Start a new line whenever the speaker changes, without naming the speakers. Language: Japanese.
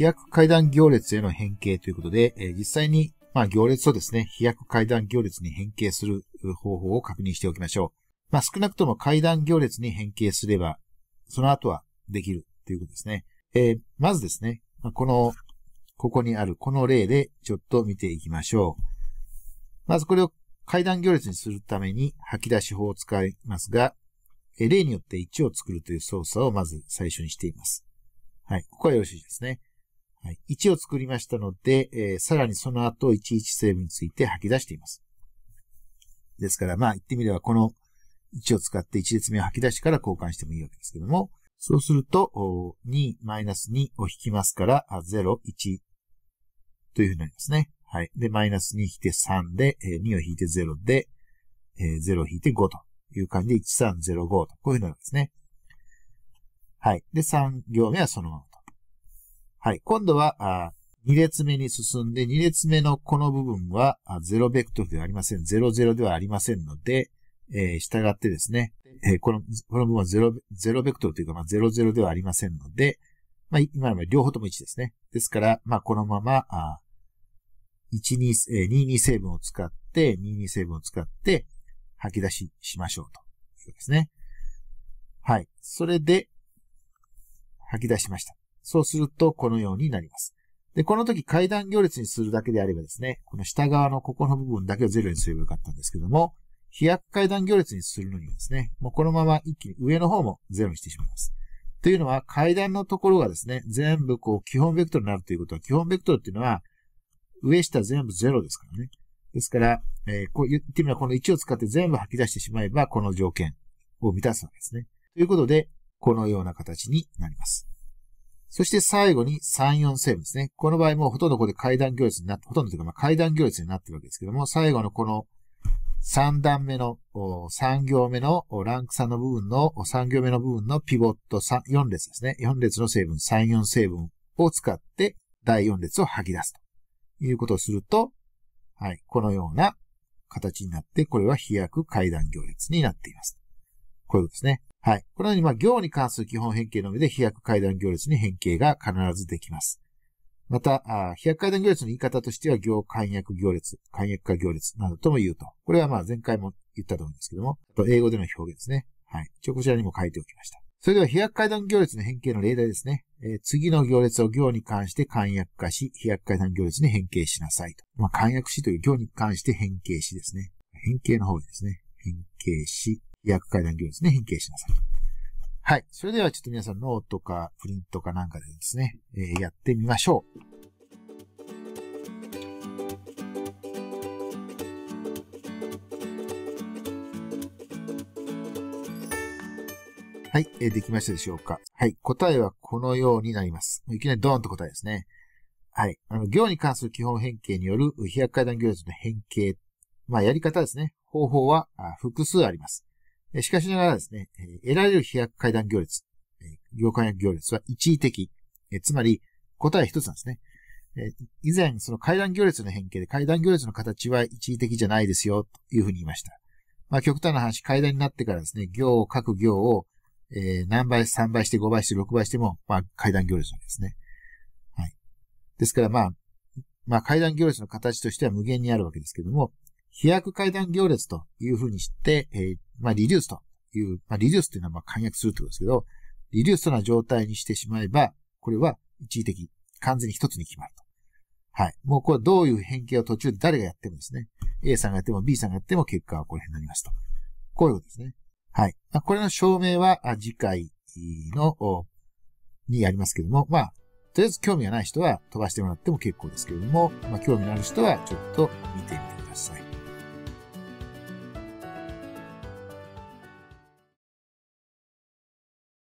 飛躍階段行列への変形ということで、え実際に、まあ、行列をですね、飛躍階段行列に変形する方法を確認しておきましょう。まあ、少なくとも階段行列に変形すれば、その後はできるということですね。えー、まずですね、この、ここにあるこの例でちょっと見ていきましょう。まずこれを階段行列にするために吐き出し法を使いますが、例によって1を作るという操作をまず最初にしています。はい、ここはよろしいですね。はい、1を作りましたので、えー、さらにその後11成分について吐き出しています。ですから、まあ言ってみればこの1を使って1列目を吐き出してから交換してもいいわけですけども、そうすると、2-2を引きますから、0、1というふうになりますね。はい。で、マイナス2引いて3で、2を引いて0で、0を引いて5という感じで、1305と、こういうふうになるけですね。はい。で、3行目はそのままはい。今度は、2列目に進んで、2列目のこの部分は、0ベクトルではありません。00ではありませんので、えー、従ってですね、えー、この、この部分は 0, 0ベクトルというか、まあ、00ではありませんので、まあ、今の場合両方とも1ですね。ですから、まあ、このまま、あ1 2えー、22成分を使って、22成分を使って、吐き出ししましょうというですね。はい。それで、吐き出しました。そうすると、このようになります。で、この時階段行列にするだけであればですね、この下側のここの部分だけをゼロにすればよかったんですけども、飛躍階段行列にするのにはですね、もうこのまま一気に上の方もゼロにしてしまいます。というのは階段のところがですね、全部こう基本ベクトルになるということは、基本ベクトルっていうのは、上下全部ゼロですからね。ですから、えー、こう言ってみればこの1を使って全部吐き出してしまえば、この条件を満たすわけですね。ということで、このような形になります。そして最後に3、4成分ですね。この場合もほとんどここで階段行列になって、ほとんどというかまあ階段行列になってるわけですけども、最後のこの3段目の、3行目のランク3の部分の、3行目の部分のピボット4列ですね。4列の成分、3、4成分を使って第4列を吐き出すということをすると、はい、このような形になって、これは飛躍階段行列になっています。こういうことですね。はい。このように、まあ、行に関する基本変形のみで、飛躍階段行列に変形が必ずできます。また、飛躍階段行列の言い方としては、行簡約行列、簡約化行列などとも言うと。これはまあ前回も言ったと思うんですけども、あと英語での表現ですね。はい。一応こちらにも書いておきました。それでは、飛躍階段行列の変形の例題ですね。えー、次の行列を行に関して簡約化し、飛躍階段行列に変形しなさいと。まあ、簡約しという行に関して変形しですね。変形の方ですね。変形し、役階段行ですね、変形しなさい。はい。それではちょっと皆さんノートかプリントかなんかでですね、えー、やってみましょう。はい、えー、できましたでしょうか。はい、答えはこのようになります。いきなりドーンと答えですね。はい。あの、行に関する基本変形による飛躍階段行列の変形。まあ、やり方ですね。方法は複数あります。しかしながらですね、得られる飛躍階段行列、行間薬行列は一位的。つまり、答え一つなんですね。以前、その階段行列の変形で階段行列の形は一位的じゃないですよ、というふうに言いました。まあ、極端な話、階段になってからですね、行を、各行を、え何倍、3倍して、5倍して、6倍しても、まあ、階段行列なんですね。はい。ですから、まあ、まあ、階段行列の形としては無限にあるわけですけども、飛躍階段行列というふうにして、えまあ、リデュースという、まあ、リデュースっていうのはまあ簡約するということですけど、リデュースな状態にしてしまえば、これは一時的、完全に一つに決まると。はい。もうこれどういう変形を途中で誰がやってもですね、A さんがやっても B さんがやっても結果はこれになりますと。こういうことですね。はい。まあ、これの証明は次回の、にやりますけども、まあ、とりあえず興味がない人は飛ばしてもらっても結構ですけれども、まあ、興味のある人はちょっと見てみてください。